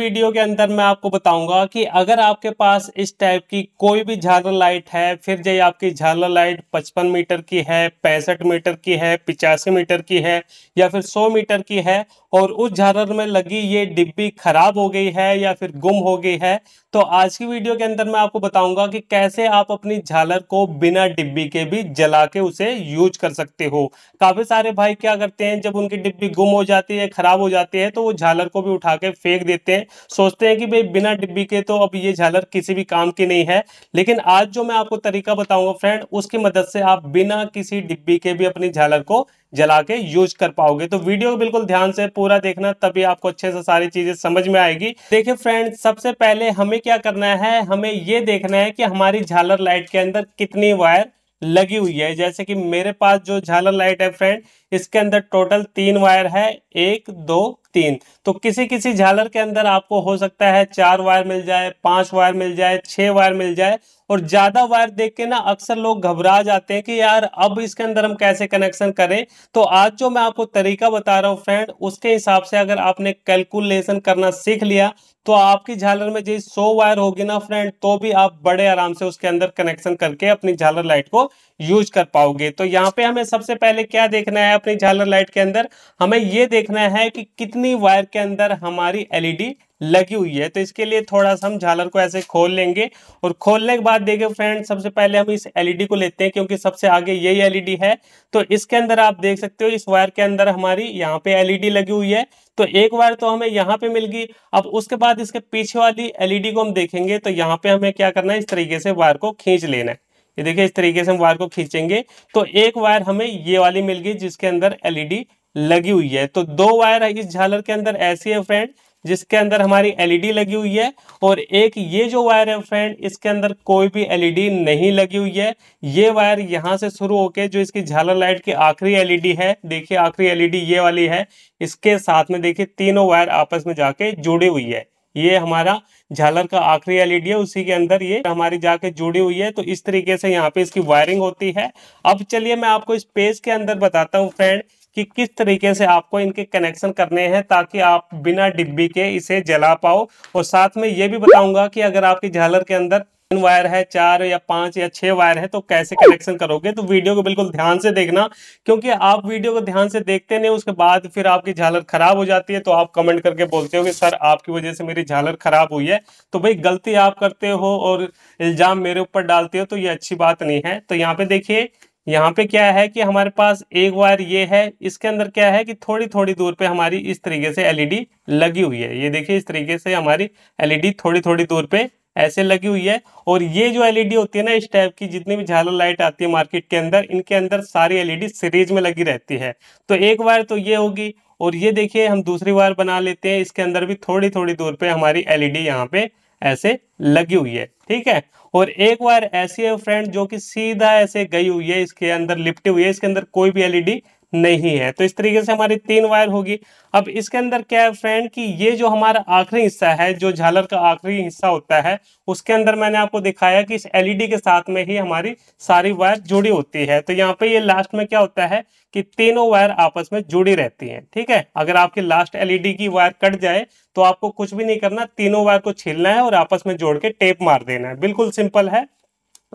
video के अंदर मैं आपको बताऊंगा कि अगर आपके पास इस टाइप की कोई भी झालर लाइट है फिर जय आपकी झालर लाइट 55 मीटर की है पैंसठ मीटर की है पिचासी मीटर की है या फिर 100 मीटर की है और उस झालर में लगी ये डिब्बी खराब हो गई है या फिर गुम हो गई है तो आज की वीडियो के अंदर मैं आपको बताऊंगा कि कैसे आप अपनी झालर को बिना डिब्बी के भी जला के उसे यूज कर सकते हो काफी सारे भाई क्या करते हैं जब उनकी डिब्बी गुम हो जाती है खराब हो जाती है तो वो झालर को भी उठा के फेंक देते हैं सोचते हैं कि भाई बिना डिब्बी के तो अब ये झालर किसी भी काम की नहीं है लेकिन आज जो मैं आपको तरीका बताऊंगा फ्रेंड उसकी मदद से आप बिना किसी डिब्बी के भी अपनी झालर को जला के यूज कर पाओगे तो वीडियो बिल्कुल ध्यान से पूरा देखना तभी आपको अच्छे से सारी चीजें समझ में आएगी देखिए फ्रेंड सबसे पहले हमें क्या करना है हमें ये देखना है कि हमारी झालर लाइट के अंदर कितनी वायर लगी हुई है जैसे कि मेरे पास जो झालर लाइट है फ्रेंड इसके अंदर टोटल तीन वायर है एक दो तीन तो किसी किसी झालर के अंदर आपको हो सकता है चार वायर मिल जाए पांच वायर मिल जाए छह वायर मिल जाए और ज्यादा वायर देख के ना अक्सर लोग घबरा जाते हैं कि यार अब इसके अंदर हम कैसे कनेक्शन करें तो आज जो मैं आपको तरीका बता रहा हूं फ्रेंड उसके हिसाब से अगर आपने कैलकुलेशन करना सीख लिया तो आपकी झालर में जी सो वायर होगी ना फ्रेंड तो भी आप बड़े आराम से उसके अंदर कनेक्शन करके अपनी झालर लाइट को यूज कर पाओगे तो यहाँ पे हमें सबसे पहले क्या देखना है अपनी झालर लाइट के अंदर हमें ये देखना है कि कितनी वायर के अंदर हमारी एलईडी लगी हुई है तो इसके लिए थोड़ा सा हम झालर को ऐसे खोल लेंगे और खोलने के बाद देखिए फ्रेंड सबसे पहले हम इस एलईडी e को लेते हैं क्योंकि सबसे आगे यही एलईडी e है तो इसके अंदर आप देख सकते हो इस वायर के अंदर हमारी यहाँ पे एलईडी e लगी हुई है तो एक वायर तो हमें यहाँ पे मिल गई अब उसके बाद इसके पीछे वाली एलईडी को हम देखेंगे तो यहाँ पे हमें क्या करना है इस तरीके से वायर को खींच लेना है ये देखिये इस तरीके से हम वायर को खींचेंगे तो एक वायर हमें ये वाली मिल गई जिसके अंदर एलईडी लगी हुई है तो दो वायर इस झालर के अंदर ऐसी है फ्रेंड जिसके अंदर हमारी एलईडी e लगी हुई है और एक ये जो वायर है फ्रेंड इसके अंदर कोई भी एलईडी e नहीं लगी हुई है ये वायर यहाँ से शुरू होके जो इसकी झालर लाइट की आखिरी एलईडी e है देखिए आखिरी एलईडी ये वाली है इसके साथ में देखिए तीनों वायर आपस में जाके जुड़ी हुई है ये हमारा झालर का आखिरी एलईडी है उसी के अंदर ये हमारी जाके जुड़ी हुई है तो इस तरीके से यहाँ पे इसकी वायरिंग होती है अब चलिए मैं आपको इस पेज के अंदर बताता हूँ फ्रेंड कि किस तरीके से आपको इनके कनेक्शन करने हैं ताकि आप बिना डिब्बी के इसे जला पाओ और साथ में ये भी बताऊंगा कि अगर आपके झालर के अंदर तीन वायर है चार या पांच या छह वायर है तो कैसे कनेक्शन करोगे तो वीडियो को बिल्कुल ध्यान से देखना क्योंकि आप वीडियो को ध्यान से देखते नहीं उसके बाद फिर आपकी झालर खराब हो जाती है तो आप कमेंट करके बोलते हो कि सर आपकी वजह से मेरी झालर खराब हुई है तो भाई गलती आप करते हो और इल्जाम मेरे ऊपर डालते हो तो ये अच्छी बात नहीं है तो यहाँ पे देखिए यहाँ पे क्या है कि हमारे पास एक वायर ये है इसके अंदर क्या है कि थोड़ी थोड़ी दूर पे हमारी इस तरीके से एलईडी e लगी हुई है ये देखिए इस तरीके से हमारी एलईडी e थोड़ी थोड़ी दूर पे ऐसे लगी हुई है और ये जो एलईडी e होती है ना इस टाइप की जितनी भी झालर लाइट आती है मार्केट के अंदर इनके अंदर सारी एलईडी सीरीज में लगी रहती है तो एक वायर तो ये होगी और ये देखिए हम दूसरी वायर बना लेते हैं इसके अंदर भी थोड़ी थोड़ी दूर पे हमारी एलईडी यहाँ पे ऐसे लगी हुई है ठीक है और एक वायर ऐसी है फ्रेंड जो कि सीधा ऐसे गई हुई है इसके अंदर लिपटी हुई है इसके अंदर कोई भी एलईडी नहीं है तो इस तरीके से हमारी तीन वायर होगी अब इसके अंदर क्या है फ्रेंड कि ये जो हमारा आखिरी हिस्सा है जो झालर का आखिरी हिस्सा होता है उसके अंदर मैंने आपको दिखाया कि इस एलईडी e के साथ में ही हमारी सारी वायर जुड़ी होती है तो यहाँ पे ये लास्ट में क्या होता है कि तीनों वायर आपस में जुड़ी रहती है ठीक है अगर आपकी लास्ट एलईडी e की वायर कट जाए तो आपको कुछ भी नहीं करना तीनों वायर को छीलना है और आपस में जोड़ के टेप मार देना है बिल्कुल सिंपल है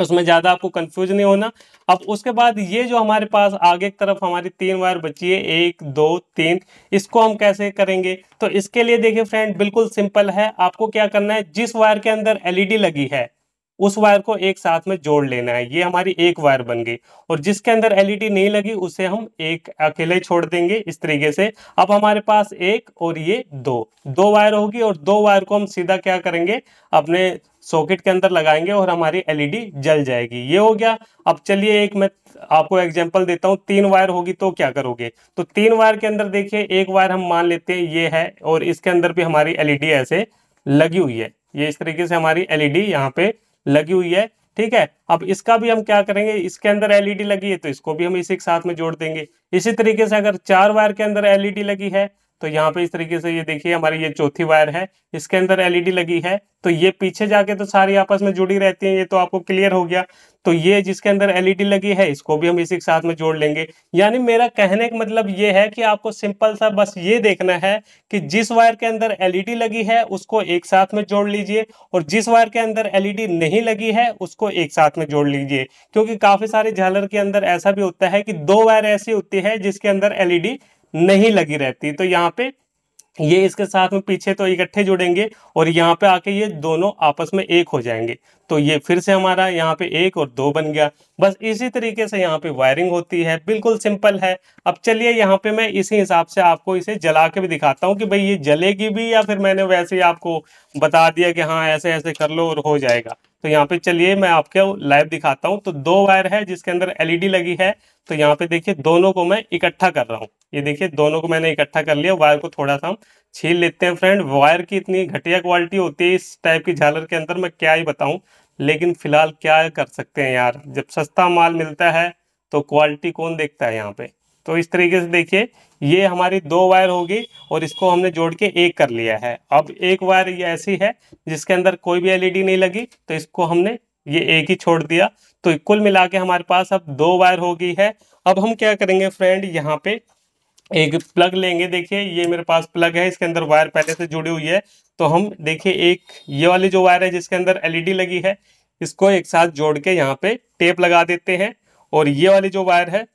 उसमें ज़्यादा आपको कंफ्यूज नहीं होना अब उसके बाद ये जो हमारे पास आगे की तरफ हमारी तीन वायर बची है एक दो तीन इसको हम कैसे करेंगे तो इसके लिए देखिए फ्रेंड बिल्कुल सिंपल है आपको क्या करना है जिस वायर के अंदर एलईडी लगी है उस वायर को एक साथ में जोड़ लेना है ये हमारी एक वायर बन गई और जिसके अंदर एलईडी e नहीं लगी उसे हम एक अकेले छोड़ देंगे इस तरीके से अब हमारे पास एक और ये दो दो वायर होगी और दो वायर को हम सीधा क्या करेंगे अपने सॉकेट के अंदर लगाएंगे और हमारी एलईडी e जल जाएगी ये हो गया अब चलिए एक मैं आपको एग्जांपल देता हूं तीन वायर होगी तो क्या करोगे तो तीन वायर के अंदर देखिए एक वायर हम मान लेते हैं ये है और इसके अंदर भी हमारी एलईडी e ऐसे लगी हुई है ये इस तरीके से हमारी एलईडी यहाँ पे लगी हुई है ठीक है अब इसका भी हम क्या करेंगे इसके अंदर एलईडी e लगी है तो इसको भी हम इसी के साथ में जोड़ देंगे इसी तरीके से अगर चार वायर के अंदर एलईडी e लगी है तो यहाँ पे इस तरीके से ये देखिए हमारी ये चौथी वायर है इसके अंदर एलईडी e लगी है तो ये पीछे जाके तो सारी आपस में जुड़ी रहती है ये तो आपको क्लियर हो गया तो ये जिसके अंदर एलईडी e लगी है इसको भी हम इसी के साथ में जोड़ लेंगे यानी मेरा कहने का मतलब ये है कि आपको सिंपल सा बस ये देखना है कि जिस वायर के अंदर एलईडी e लगी है उसको एक साथ में जोड़ लीजिए और जिस वायर के अंदर एलईडी नहीं लगी है उसको एक साथ में जोड़ लीजिए क्योंकि काफी सारे झालर के अंदर ऐसा भी होता है कि दो वायर ऐसी होती है जिसके अंदर एलईडी नहीं लगी रहती तो यहाँ पे ये इसके साथ में पीछे तो इकट्ठे जुड़ेंगे और यहाँ पे आके ये दोनों आपस में एक हो जाएंगे तो ये फिर से हमारा यहाँ पे एक और दो बन गया बस इसी तरीके से यहाँ पे वायरिंग होती है बिल्कुल सिंपल है अब चलिए यहाँ पे मैं इसी हिसाब से आपको इसे जला के भी दिखाता हूँ कि भाई ये जलेगी भी या फिर मैंने वैसे ही आपको बता दिया कि हाँ ऐसे ऐसे कर लो और हो जाएगा तो यहाँ पे चलिए मैं आपको लाइव दिखाता हूँ तो दो वायर है जिसके अंदर एलईडी e लगी है तो यहाँ पे देखिए दोनों को मैं इकट्ठा कर रहा हूँ ये देखिए दोनों को मैंने इकट्ठा कर लिया वायर को थोड़ा सा हम छील लेते हैं फ्रेंड वायर की इतनी घटिया क्वालिटी होती है इस टाइप की झालर के अंदर मैं क्या ही बताऊँ लेकिन फिलहाल क्या कर सकते हैं यार जब सस्ता माल मिलता है तो क्वालिटी कौन देखता है यहाँ पे तो इस तरीके से देखिए ये हमारी दो वायर होगी और इसको हमने जोड़ के एक कर लिया है अब एक वायर ये ऐसी है जिसके अंदर कोई भी एलईडी e नहीं लगी तो इसको हमने ये एक ही छोड़ दिया तो कुल मिला के हमारे पास अब दो वायर हो गई है अब हम क्या करेंगे फ्रेंड यहाँ पे एक प्लग लेंगे देखिए ये मेरे पास प्लग है इसके अंदर वायर पहले से जुड़ी हुई है तो हम देखिए एक ये वाली जो वायर है जिसके अंदर एलईडी e लगी है इसको एक साथ जोड़ के यहाँ पे टेप लगा देते हैं और ये वाली जो वायर है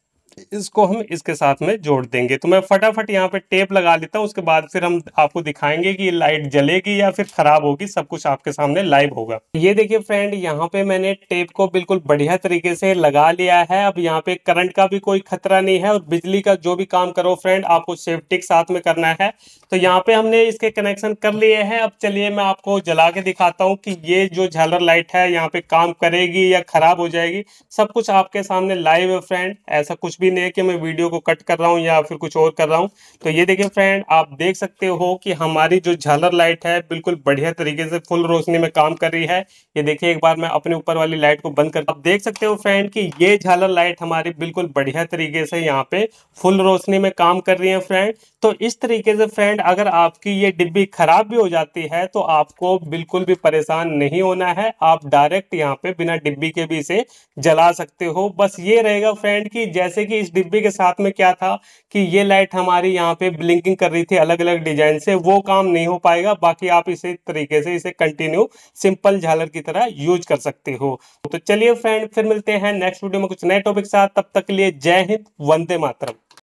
इसको हम इसके साथ में जोड़ देंगे तो मैं फटाफट यहाँ पे टेप लगा लेता हूँ उसके बाद फिर हम आपको दिखाएंगे कि लाइट जलेगी या फिर खराब होगी सब कुछ आपके सामने लाइव होगा ये देखिए फ्रेंड यहाँ पे मैंने टेप को बिल्कुल बढ़िया तरीके से लगा लिया है अब यहाँ पे करंट का भी कोई खतरा नहीं है और बिजली का जो भी काम करो फ्रेंड आपको सेफ्टी के साथ में करना है तो यहाँ पे हमने इसके कनेक्शन कर लिए है अब चलिए मैं आपको जला के दिखाता हूँ कि ये जो झालर लाइट है यहाँ पे काम करेगी या खराब हो जाएगी सब कुछ आपके सामने लाइव है फ्रेंड ऐसा कुछ भी भी नहीं है कि मैं वीडियो को कट कर रहा हूँ या फिर कुछ और कर रहा हूँ तो ये देखिए फ्रेंड आप देख सकते हो कि हमारी जो झालर लाइट है बिल्कुल बढ़िया तरीके से फुल रोशनी में काम कर रही है ये देखिए एक बार मैं अपने ऊपर वाली लाइट को बंद कर आप देख सकते हो फ्रेंड कि ये झालर लाइट हमारी बिल्कुल बढ़िया तरीके से यहाँ पे फुल रोशनी में काम कर रही है फ्रेंड तो इस तरीके से फ्रेंड अगर आपकी ये डिब्बी खराब भी हो जाती है तो आपको बिल्कुल भी परेशान नहीं होना है आप डायरेक्ट यहाँ पे बिना डिब्बी के भी इसे जला सकते हो बस ये रहेगा फ्रेंड कि जैसे कि कि इस डिब्बे के साथ में क्या था कि ये लाइट हमारी यहाँ पे ब्लिंकिंग कर रही थी अलग अलग डिजाइन से वो काम नहीं हो पाएगा बाकी आप इसे तरीके से इसे कंटिन्यू सिंपल झालर की तरह यूज कर सकते हो तो चलिए फ्रेंड फिर मिलते हैं नेक्स्ट वीडियो में कुछ नए टॉपिक साथ तब तक के लिए जय हिंद वंदे मातरम